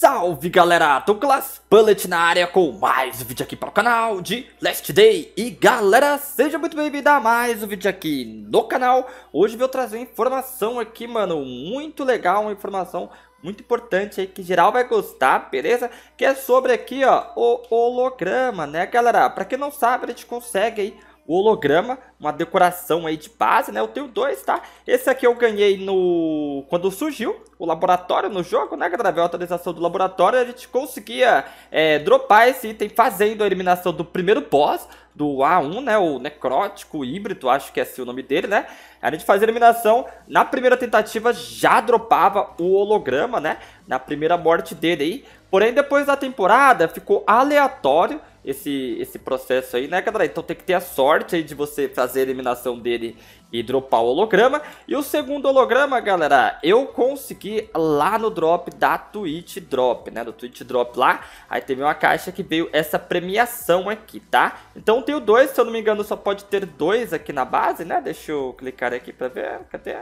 Salve galera, Class Bullet na área com mais um vídeo aqui para o canal de Last Day E galera, seja muito bem-vindo a mais um vídeo aqui no canal Hoje vou trazer informação aqui, mano, muito legal, uma informação muito importante aí que geral vai gostar, beleza? Que é sobre aqui, ó, o holograma, né galera? Para quem não sabe, a gente consegue aí o holograma, uma decoração aí de base, né? Eu tenho dois, tá? Esse aqui eu ganhei no... quando surgiu o laboratório no jogo, né? Veio a atualização do laboratório, a gente conseguia é, dropar esse item fazendo a eliminação do primeiro boss, do A1, né? O necrótico híbrido, acho que é assim o nome dele, né? A gente fazia a eliminação, na primeira tentativa já dropava o holograma, né? Na primeira morte dele aí. Porém, depois da temporada, ficou aleatório esse, esse processo aí, né, galera? Então tem que ter a sorte aí de você fazer a eliminação dele e dropar o holograma. E o segundo holograma, galera, eu consegui lá no drop da Twitch Drop, né? Do Twitch Drop lá, aí teve uma caixa que veio essa premiação aqui, tá? Então tenho dois, se eu não me engano só pode ter dois aqui na base, né? Deixa eu clicar aqui pra ver, cadê?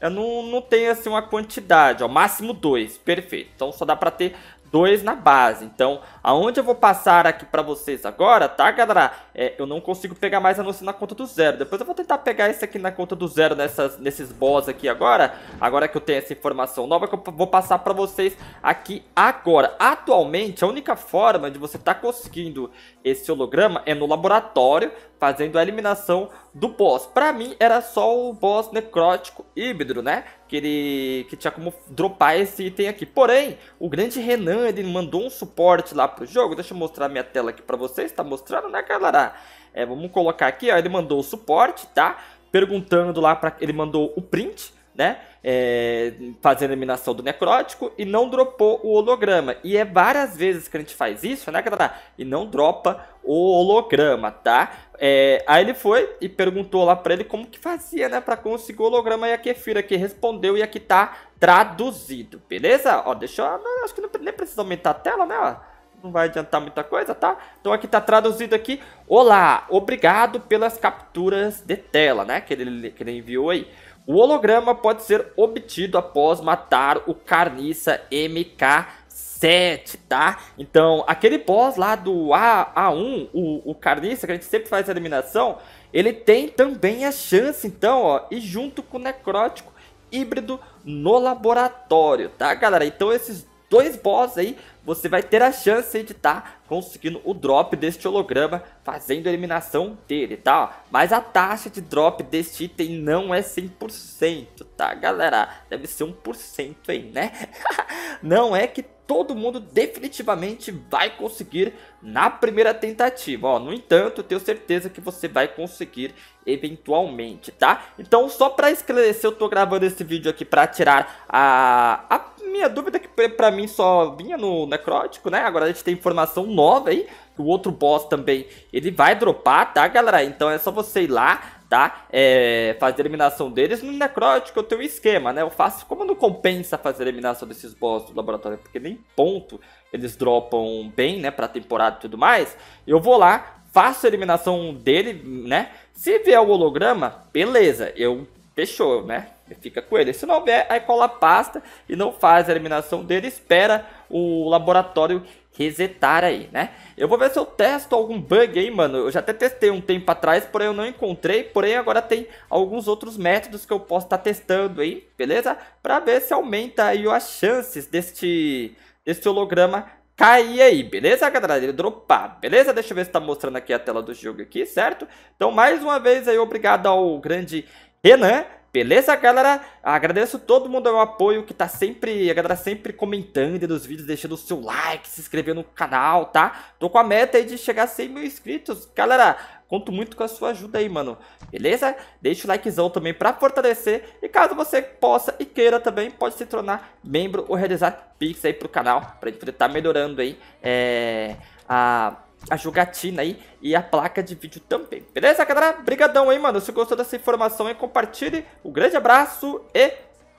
Eu não, não tenho assim uma quantidade, ao máximo dois, perfeito. Então só dá para ter dois na base. Então, aonde eu vou passar aqui para vocês agora, tá, galera? É, eu não consigo pegar mais anúncio na conta do zero. Depois eu vou tentar pegar esse aqui na conta do zero, nessas, nesses boss aqui agora. Agora que eu tenho essa informação nova, que eu vou passar para vocês aqui agora. Atualmente, a única forma de você estar tá conseguindo esse holograma é no laboratório, fazendo a eliminação do boss. Para mim era só o boss necrótico híbrido, né? Que ele que tinha como dropar esse item aqui. Porém, o grande Renan, ele mandou um suporte lá pro jogo. Deixa eu mostrar minha tela aqui para vocês, tá mostrando, né, galera? É, vamos colocar aqui, ó, ele mandou o suporte, tá? Perguntando lá para ele mandou o print né? É, fazendo a eliminação do necrótico e não dropou o holograma. E é várias vezes que a gente faz isso, né, galera? E não dropa o holograma, tá? É, aí ele foi e perguntou lá pra ele como que fazia, né, pra conseguir o holograma. E a Kefira que respondeu e aqui tá traduzido, beleza? Ó, deixa eu... Acho que não, nem precisa aumentar a tela, né, ó não vai adiantar muita coisa, tá? Então aqui tá traduzido aqui. Olá, obrigado pelas capturas de tela, né? Que ele, que ele enviou aí. O holograma pode ser obtido após matar o Carniça MK7, tá? Então, aquele boss lá do A, A1, o, o Carniça, que a gente sempre faz a eliminação, ele tem também a chance, então, ó, e junto com o Necrótico híbrido no laboratório, tá, galera? Então, esses dois boss aí, você vai ter a chance de estar tá conseguindo o drop deste holograma, fazendo a eliminação dele, tá? Mas a taxa de drop deste item não é 100%, tá, galera? Deve ser 1% aí, né? não é que todo mundo definitivamente vai conseguir na primeira tentativa, ó. No entanto, tenho certeza que você vai conseguir eventualmente, tá? Então, só para esclarecer, eu tô gravando esse vídeo aqui para tirar a... a minha dúvida, é que para mim só vinha no necrótico, né? Agora a gente tem informação nova aí. O outro boss também, ele vai dropar, tá, galera? Então é só você ir lá, tá? É, fazer a eliminação deles no necrótico, é eu tenho um esquema, né? Eu faço como não compensa fazer a eliminação desses boss do laboratório, porque nem ponto eles dropam bem, né, pra temporada e tudo mais. Eu vou lá, faço a eliminação dele, né? Se vier o holograma, beleza, eu fechou, né? fica com ele. Se não houver, aí cola a pasta e não faz a eliminação dele, espera o laboratório resetar aí, né? Eu vou ver se eu testo algum bug aí, mano. Eu já até testei um tempo atrás, porém eu não encontrei. Porém agora tem alguns outros métodos que eu posso estar tá testando aí, beleza? Para ver se aumenta aí as chances deste, deste holograma cair aí, beleza, galera? Ele dropar, beleza? Deixa eu ver se tá mostrando aqui a tela do jogo aqui, certo? Então mais uma vez aí, obrigado ao grande Renan Beleza, galera? Agradeço todo mundo o apoio que tá sempre, a galera sempre comentando nos vídeos, deixando o seu like, se inscrevendo no canal, tá? Tô com a meta aí de chegar a 100 mil inscritos. Galera, conto muito com a sua ajuda aí, mano. Beleza? Deixa o likezão também pra fortalecer. E caso você possa e queira também, pode se tornar membro ou realizar pix aí pro canal, pra gente estar tá melhorando aí, é... A a jogatina aí e a placa de vídeo também. Beleza, galera? Brigadão aí, mano. Se gostou dessa informação aí, compartilhe. Um grande abraço e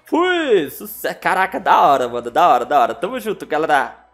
fui! Caraca, da hora, mano. Da hora, da hora. Tamo junto, galera.